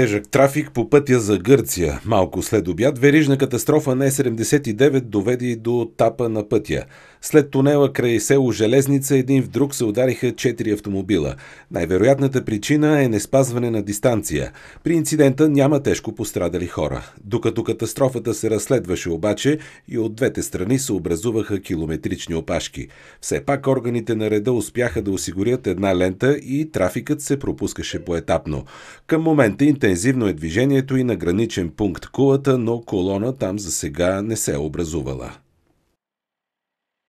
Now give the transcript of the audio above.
тежък трафик по пътя за Гърция. Малко след обяд верижна катастрофа на Е79 доведе и до тапа на пътя. След тунела край село Железница един в друг се удариха 4 автомобила. Най-вероятната причина е неспазване на дистанция. При инцидента няма тежко пострадали хора. Докато катастрофата се разследваше обаче и от двете страни се образуваха километрични опашки. Все пак органите на реда успяха да осигурят една лента и трафикът се пропускаше поетапно. Към момента интерес Интензивно е движението и на граничен пункт Кулата, но колона там за сега не се е образувала.